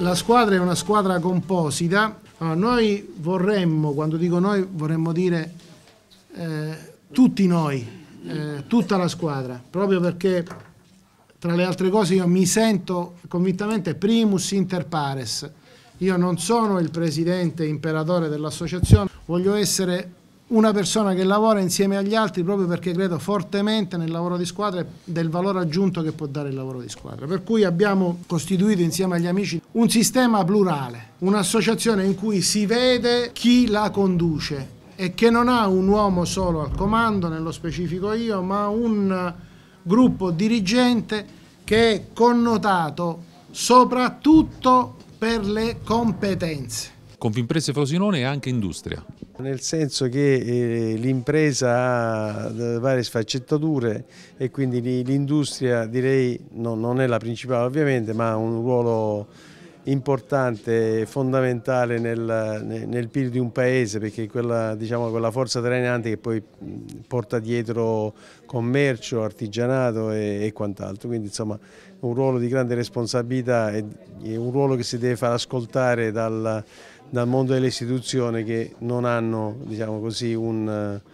La squadra è una squadra composita. Allora, noi vorremmo, quando dico noi, vorremmo dire eh, tutti noi, eh, tutta la squadra, proprio perché tra le altre cose io mi sento convintamente primus inter pares. Io non sono il presidente imperatore dell'associazione, voglio essere una persona che lavora insieme agli altri proprio perché credo fortemente nel lavoro di squadra e del valore aggiunto che può dare il lavoro di squadra. Per cui abbiamo costituito insieme agli amici un sistema plurale, un'associazione in cui si vede chi la conduce e che non ha un uomo solo al comando, nello specifico io, ma un gruppo dirigente che è connotato soprattutto per le competenze. Confimprese Frosinone e anche industria. Nel senso che eh, l'impresa ha eh, varie sfaccettature e quindi l'industria direi non è la principale ovviamente ma ha un ruolo importante e fondamentale nel, nel, PIL di un paese perché è quella, diciamo, quella forza trainante che poi porta dietro commercio, artigianato e, e quant'altro. Quindi insomma un ruolo di grande responsabilità e, e un ruolo che si deve far ascoltare dal dal mondo delle istituzioni che non hanno diciamo così, un, eh,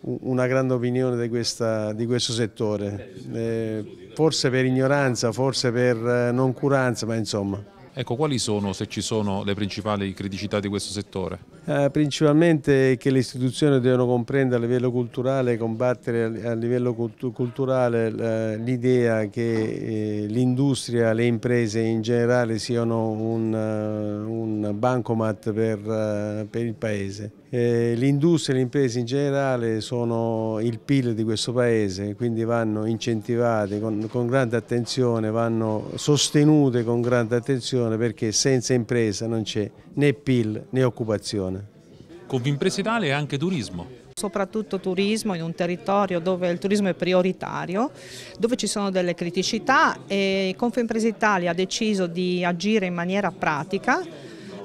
una grande opinione di, questa, di questo settore, eh, forse per ignoranza, forse per eh, noncuranza, ma insomma. Ecco, quali sono, se ci sono, le principali criticità di questo settore? Eh, principalmente che le istituzioni devono comprendere a livello culturale, combattere a livello cultu culturale l'idea che eh, l'industria, le imprese in generale siano un, eh, un bancomat per, per, il Paese. l'industria e le imprese in generale sono il PIL di questo Paese, quindi vanno incentivate con, con grande attenzione, vanno sostenute con grande attenzione perché senza impresa non c'è né PIL né occupazione. Confimpresidale e anche turismo soprattutto turismo in un territorio dove il turismo è prioritario, dove ci sono delle criticità e Confimpresa Italia ha deciso di agire in maniera pratica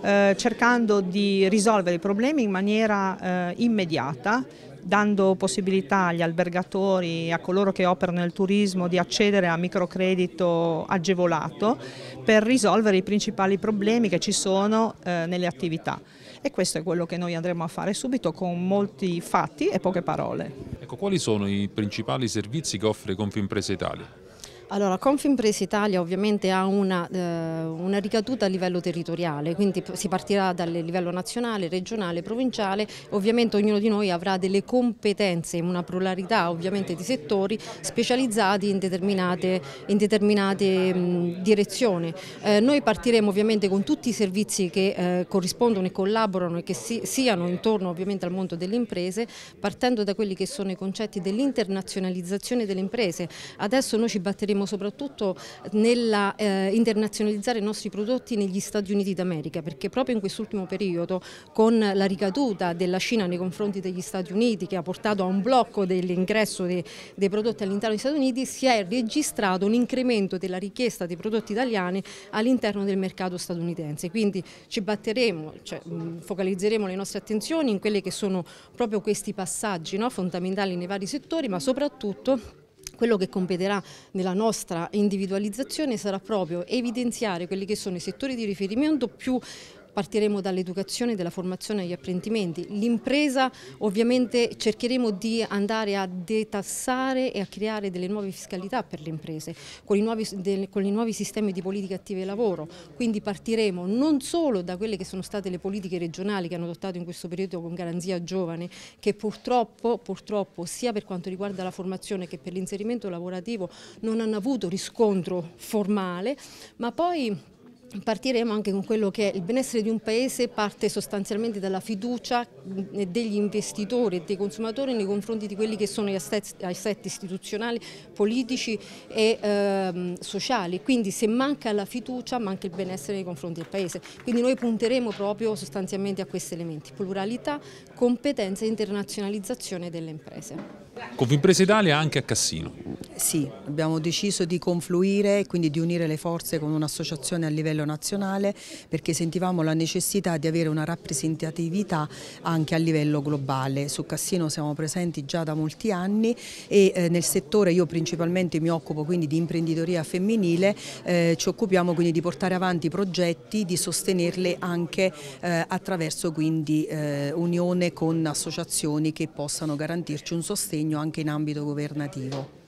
eh, cercando di risolvere i problemi in maniera eh, immediata dando possibilità agli albergatori, e a coloro che operano nel turismo di accedere a microcredito agevolato per risolvere i principali problemi che ci sono eh, nelle attività e questo è quello che noi andremo a fare subito con molti fatti e poche parole. Ecco, quali sono i principali servizi che offre Confimpresa Italia? Allora, Confimpresa Italia ovviamente ha una, eh, una, ricaduta a livello territoriale, quindi si partirà dal livello nazionale, regionale, provinciale, ovviamente ognuno di noi avrà delle competenze in una pluralità ovviamente di settori specializzati in determinate, in determinate mh, mm, direzioni. Eh, noi partiremo ovviamente con tutti i servizi che eh, corrispondono e collaborano e che si, siano intorno ovviamente al mondo delle imprese, partendo da quelli che sono i concetti dell'internazionalizzazione delle imprese. Adesso noi ci batteremo saremo soprattutto eh, nella eh, internazionalizzare i nostri prodotti negli Stati Uniti d'America, perché proprio in quest'ultimo periodo con la ricaduta della Cina nei confronti degli Stati Uniti che ha portato a un blocco dell'ingresso dei, dei prodotti all'interno degli Stati Uniti si è registrato un incremento della richiesta dei prodotti italiani all'interno del mercato statunitense. Quindi ci batteremo, cioè, mm, focalizzeremo le nostre attenzioni in quelli che sono proprio questi passaggi no, fondamentali nei vari settori, ma soprattutto quello che competerà nella nostra individualizzazione sarà proprio evidenziare quelli che sono i settori di riferimento più partiremo dall'educazione, dalla formazione agli apprendimenti. L'impresa ovviamente cercheremo di andare a detassare e a creare delle nuove fiscalità per le imprese, con i nuovi, del, con i nuovi sistemi di politiche attive lavoro, quindi partiremo non solo da quelle che sono state le politiche regionali che hanno adottato in questo periodo con garanzia giovane, che purtroppo, purtroppo sia per quanto riguarda la formazione che per l'inserimento lavorativo non hanno avuto riscontro formale, ma poi Partiremo anche con quello che è il benessere di un paese parte sostanzialmente dalla fiducia degli investitori e dei consumatori nei confronti di quelli che sono gli assetti, istituzionali, politici e eh, sociali. Quindi se manca la fiducia manca il benessere nei confronti del paese. Quindi noi punteremo proprio sostanzialmente a questi elementi, pluralità, competenza e internazionalizzazione delle imprese. Confimpresa Italia anche a Cassino. Sì, abbiamo deciso di confluire e quindi di unire le forze con un'associazione a livello livello nazionale perché sentivamo la necessità di avere una rappresentatività anche a livello globale. Su Cassino siamo presenti già da molti anni e eh, nel settore io principalmente mi occupo quindi di imprenditoria femminile, eh, ci occupiamo quindi di portare avanti progetti, di sostenerle anche eh, attraverso quindi eh, unione con associazioni che possano garantirci un sostegno anche in ambito governativo.